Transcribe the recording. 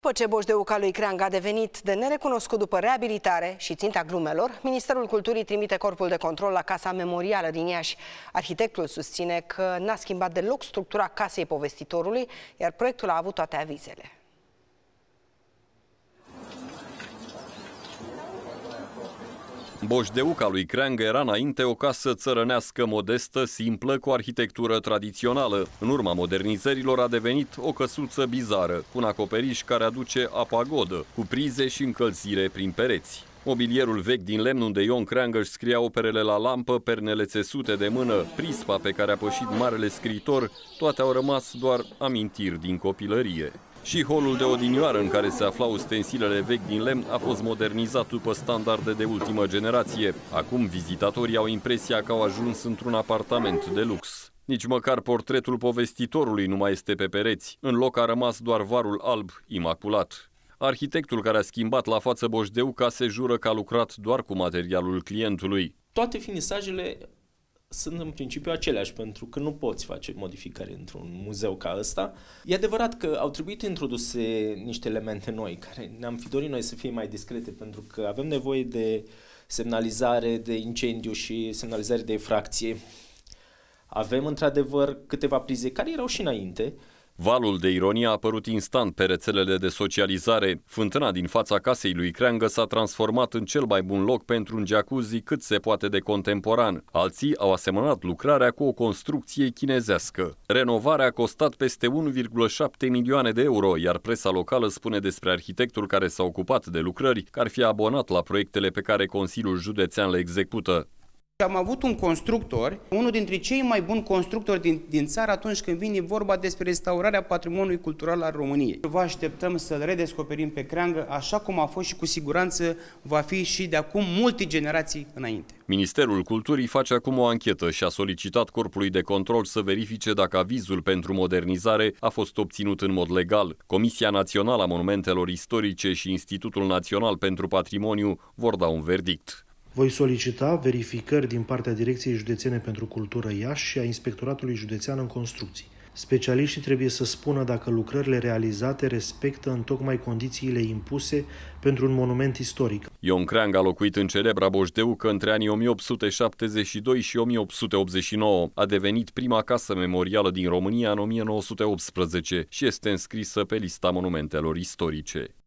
După ce Boșdeuca lui Creang a devenit de nerecunoscut după reabilitare și ținta glumelor, Ministerul Culturii trimite corpul de control la Casa Memorială din Iași. Arhitectul susține că n-a schimbat deloc structura casei povestitorului, iar proiectul a avut toate avizele. Boșdeuca lui Creangă era înainte o casă țărănească modestă, simplă, cu arhitectură tradițională. În urma modernizărilor a devenit o căsuță bizară, cu un acoperiș care aduce apagodă, cu prize și încălzire prin pereți. Mobilierul vechi din lemn unde Ion Creangă își scria operele la lampă, pernele țesute de mână, prispa pe care a pășit marele scriitor, toate au rămas doar amintiri din copilărie. Și holul de odinioară în care se aflau stensilele vechi din lemn a fost modernizat după standarde de ultimă generație. Acum vizitatorii au impresia că au ajuns într-un apartament de lux. Nici măcar portretul povestitorului nu mai este pe pereți. În loc a rămas doar varul alb, imaculat. Arhitectul care a schimbat la față Boșdeu ca se jură că a lucrat doar cu materialul clientului. Toate finisajele sunt în principiu aceleași, pentru că nu poți face modificări într-un muzeu ca ăsta. E adevărat că au trebuit introduse niște elemente noi, care ne-am fi dorit noi să fie mai discrete, pentru că avem nevoie de semnalizare de incendiu și semnalizare de efracție. Avem, într-adevăr, câteva prize care erau și înainte, Valul de ironie a apărut instant pe rețelele de socializare. Fântâna din fața casei lui Creangă s-a transformat în cel mai bun loc pentru un jacuzzi cât se poate de contemporan. Alții au asemănat lucrarea cu o construcție chinezească. Renovarea a costat peste 1,7 milioane de euro, iar presa locală spune despre arhitectul care s-a ocupat de lucrări că ar fi abonat la proiectele pe care Consiliul Județean le execută. Am avut un constructor, unul dintre cei mai buni constructori din, din țară atunci când vine vorba despre restaurarea patrimoniului cultural al României. Vă așteptăm să-l redescoperim pe creangă, așa cum a fost și cu siguranță va fi și de acum multe generații înainte. Ministerul Culturii face acum o anchetă și a solicitat Corpului de Control să verifice dacă avizul pentru modernizare a fost obținut în mod legal. Comisia Națională a Monumentelor Istorice și Institutul Național pentru Patrimoniu vor da un verdict. Voi solicita verificări din partea Direcției Județene pentru Cultură Iași și a Inspectoratului Județean în Construcții. Specialiștii trebuie să spună dacă lucrările realizate respectă în tocmai condițiile impuse pentru un monument istoric. Ion Creang a locuit în celebra că între anii 1872 și 1889. A devenit prima casă memorială din România în 1918 și este înscrisă pe lista monumentelor istorice.